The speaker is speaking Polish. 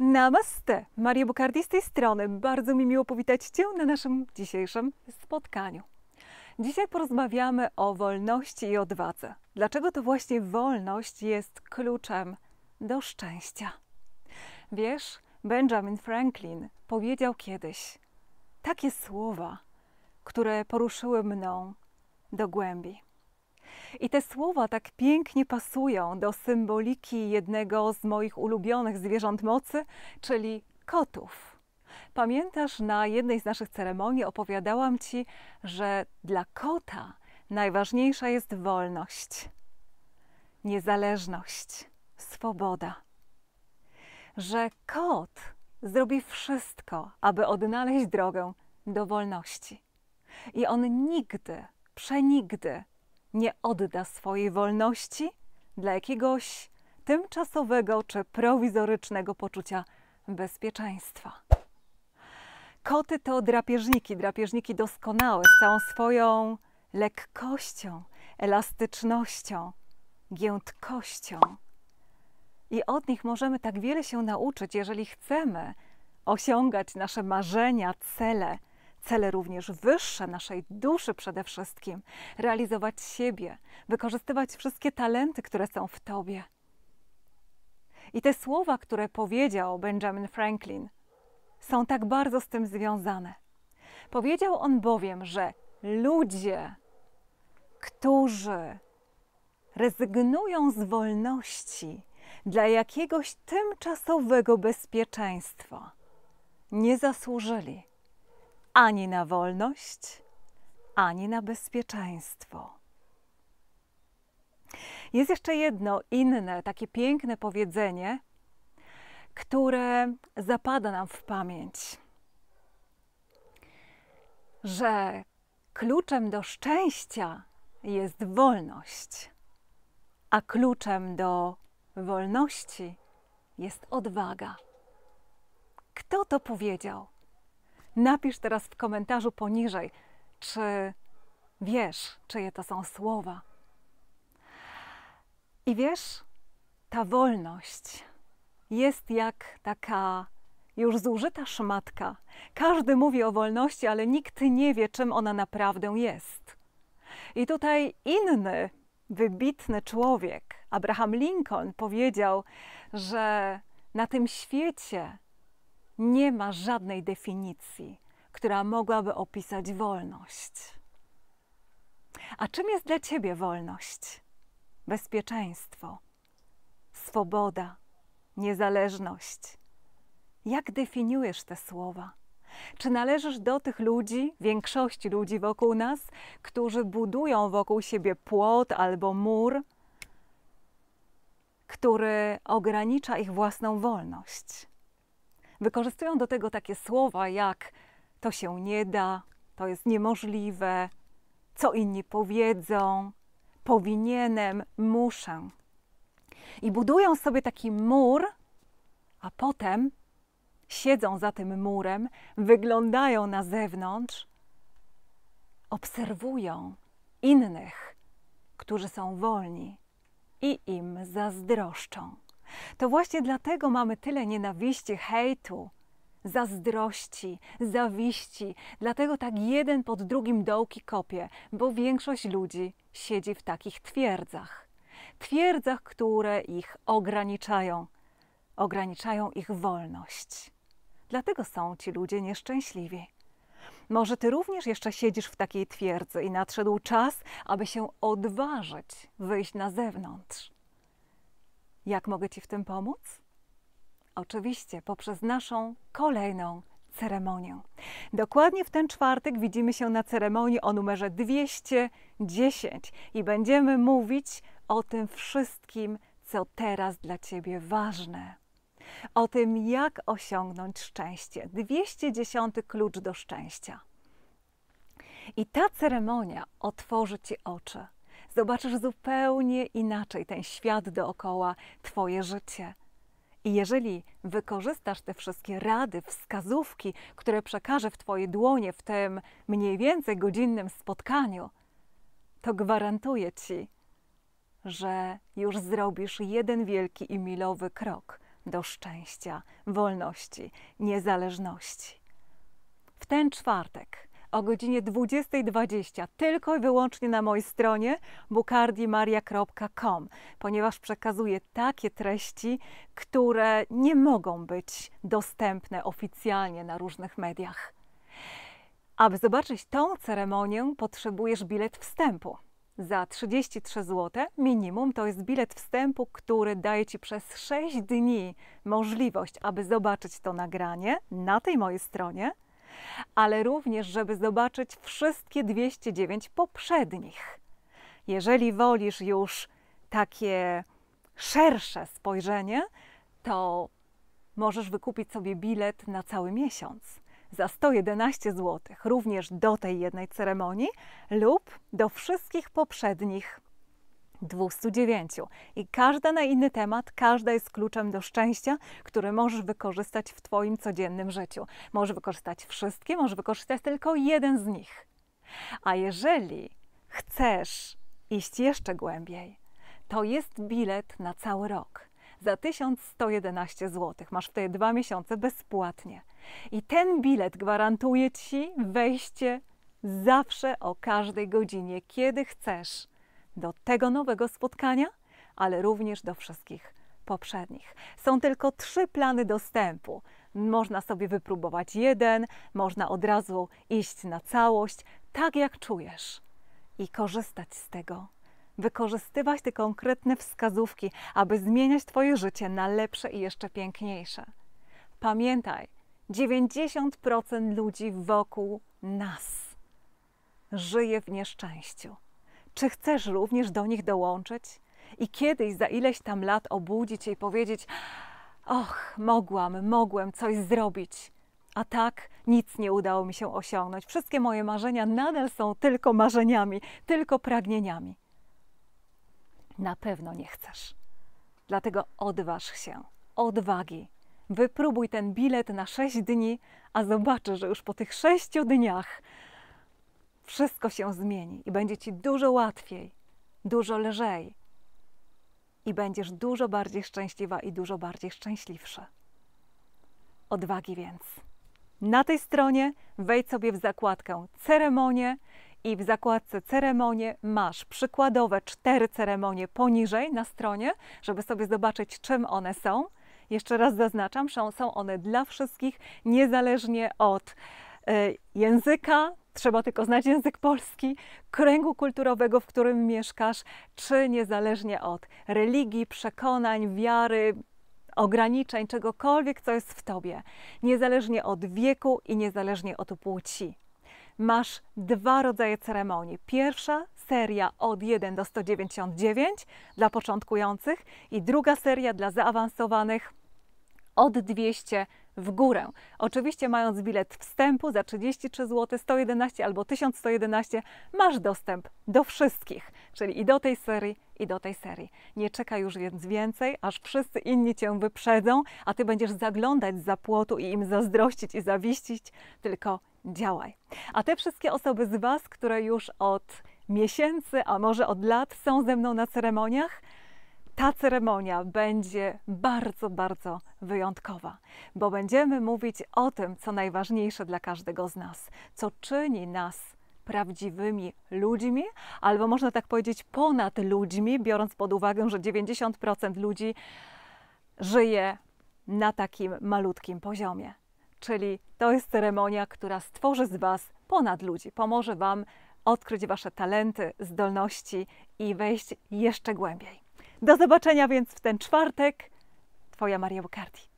Namaste! Maria Bukardi z tej strony. Bardzo mi miło powitać Cię na naszym dzisiejszym spotkaniu. Dzisiaj porozmawiamy o wolności i odwadze. Dlaczego to właśnie wolność jest kluczem do szczęścia? Wiesz, Benjamin Franklin powiedział kiedyś takie słowa, które poruszyły mną do głębi. I te słowa tak pięknie pasują do symboliki jednego z moich ulubionych zwierząt mocy, czyli kotów. Pamiętasz, na jednej z naszych ceremonii opowiadałam ci, że dla kota najważniejsza jest wolność, niezależność, swoboda. Że kot zrobi wszystko, aby odnaleźć drogę do wolności. I on nigdy, przenigdy nie odda swojej wolności dla jakiegoś tymczasowego czy prowizorycznego poczucia bezpieczeństwa. Koty to drapieżniki, drapieżniki doskonałe, z całą swoją lekkością, elastycznością, giętkością. I od nich możemy tak wiele się nauczyć, jeżeli chcemy osiągać nasze marzenia, cele – cele również wyższe naszej duszy przede wszystkim, realizować siebie, wykorzystywać wszystkie talenty, które są w Tobie. I te słowa, które powiedział Benjamin Franklin, są tak bardzo z tym związane. Powiedział on bowiem, że ludzie, którzy rezygnują z wolności dla jakiegoś tymczasowego bezpieczeństwa, nie zasłużyli ani na wolność, ani na bezpieczeństwo. Jest jeszcze jedno inne, takie piękne powiedzenie, które zapada nam w pamięć, że kluczem do szczęścia jest wolność, a kluczem do wolności jest odwaga. Kto to powiedział? Napisz teraz w komentarzu poniżej, czy wiesz, czyje to są słowa. I wiesz, ta wolność jest jak taka już zużyta szmatka. Każdy mówi o wolności, ale nikt nie wie, czym ona naprawdę jest. I tutaj inny wybitny człowiek, Abraham Lincoln, powiedział, że na tym świecie nie ma żadnej definicji, która mogłaby opisać wolność. A czym jest dla Ciebie wolność? Bezpieczeństwo, swoboda, niezależność. Jak definiujesz te słowa? Czy należysz do tych ludzi, większości ludzi wokół nas, którzy budują wokół siebie płot albo mur, który ogranicza ich własną wolność? Wykorzystują do tego takie słowa jak to się nie da, to jest niemożliwe, co inni powiedzą, powinienem, muszę. I budują sobie taki mur, a potem siedzą za tym murem, wyglądają na zewnątrz, obserwują innych, którzy są wolni i im zazdroszczą. To właśnie dlatego mamy tyle nienawiści, hejtu, zazdrości, zawiści. Dlatego tak jeden pod drugim dołki kopie, bo większość ludzi siedzi w takich twierdzach. Twierdzach, które ich ograniczają, ograniczają ich wolność. Dlatego są ci ludzie nieszczęśliwi. Może ty również jeszcze siedzisz w takiej twierdzy i nadszedł czas, aby się odważyć wyjść na zewnątrz. Jak mogę Ci w tym pomóc? Oczywiście poprzez naszą kolejną ceremonię. Dokładnie w ten czwartek widzimy się na ceremonii o numerze 210 i będziemy mówić o tym wszystkim, co teraz dla Ciebie ważne. O tym, jak osiągnąć szczęście. 210 klucz do szczęścia. I ta ceremonia otworzy Ci oczy zobaczysz zupełnie inaczej ten świat dookoła, Twoje życie. I jeżeli wykorzystasz te wszystkie rady, wskazówki, które przekażę w Twoje dłonie w tym mniej więcej godzinnym spotkaniu, to gwarantuję Ci, że już zrobisz jeden wielki i milowy krok do szczęścia, wolności, niezależności. W ten czwartek o godzinie 20.20 tylko i wyłącznie na mojej stronie bucardimaria.com, ponieważ przekazuję takie treści, które nie mogą być dostępne oficjalnie na różnych mediach. Aby zobaczyć tą ceremonię, potrzebujesz bilet wstępu. Za 33 zł minimum to jest bilet wstępu, który daje Ci przez 6 dni możliwość, aby zobaczyć to nagranie na tej mojej stronie ale również, żeby zobaczyć wszystkie 209 poprzednich. Jeżeli wolisz już takie szersze spojrzenie, to możesz wykupić sobie bilet na cały miesiąc za 111 zł, również do tej jednej ceremonii lub do wszystkich poprzednich 209. I każda na inny temat, każda jest kluczem do szczęścia, który możesz wykorzystać w Twoim codziennym życiu. Możesz wykorzystać wszystkie, możesz wykorzystać tylko jeden z nich. A jeżeli chcesz iść jeszcze głębiej, to jest bilet na cały rok za 1111 zł. Masz te dwa miesiące bezpłatnie. I ten bilet gwarantuje Ci wejście zawsze o każdej godzinie, kiedy chcesz do tego nowego spotkania, ale również do wszystkich poprzednich. Są tylko trzy plany dostępu. Można sobie wypróbować jeden, można od razu iść na całość, tak jak czujesz i korzystać z tego. Wykorzystywać te konkretne wskazówki, aby zmieniać Twoje życie na lepsze i jeszcze piękniejsze. Pamiętaj, 90% ludzi wokół nas żyje w nieszczęściu. Czy chcesz również do nich dołączyć? I kiedyś za ileś tam lat obudzić się i powiedzieć: Och, mogłam, mogłem coś zrobić. A tak nic nie udało mi się osiągnąć. Wszystkie moje marzenia nadal są tylko marzeniami, tylko pragnieniami. Na pewno nie chcesz. Dlatego odważ się, odwagi. Wypróbuj ten bilet na sześć dni, a zobaczysz, że już po tych sześciu dniach wszystko się zmieni i będzie ci dużo łatwiej, dużo lżej i będziesz dużo bardziej szczęśliwa i dużo bardziej szczęśliwsza. Odwagi więc. Na tej stronie wejdź sobie w zakładkę ceremonie i w zakładce ceremonie masz przykładowe cztery ceremonie poniżej na stronie, żeby sobie zobaczyć, czym one są. Jeszcze raz zaznaczam, że są one dla wszystkich, niezależnie od y, języka, trzeba tylko znać język polski, kręgu kulturowego, w którym mieszkasz, czy niezależnie od religii, przekonań, wiary, ograniczeń, czegokolwiek, co jest w tobie, niezależnie od wieku i niezależnie od płci. Masz dwa rodzaje ceremonii. Pierwsza seria od 1 do 199 dla początkujących i druga seria dla zaawansowanych od 200 w górę. Oczywiście mając bilet wstępu za 33 zł, 111 albo 1111 masz dostęp do wszystkich, czyli i do tej serii, i do tej serii. Nie czekaj już więc więcej, aż wszyscy inni cię wyprzedzą, a ty będziesz zaglądać za płotu i im zazdrościć i zawiścić, tylko działaj. A te wszystkie osoby z Was, które już od miesięcy, a może od lat są ze mną na ceremoniach, ta ceremonia będzie bardzo, bardzo wyjątkowa, bo będziemy mówić o tym, co najważniejsze dla każdego z nas, co czyni nas prawdziwymi ludźmi, albo można tak powiedzieć ponad ludźmi, biorąc pod uwagę, że 90% ludzi żyje na takim malutkim poziomie. Czyli to jest ceremonia, która stworzy z Was ponad ludzi, pomoże Wam odkryć Wasze talenty, zdolności i wejść jeszcze głębiej. Do zobaczenia więc w ten czwartek. Twoja Maria Bukardi.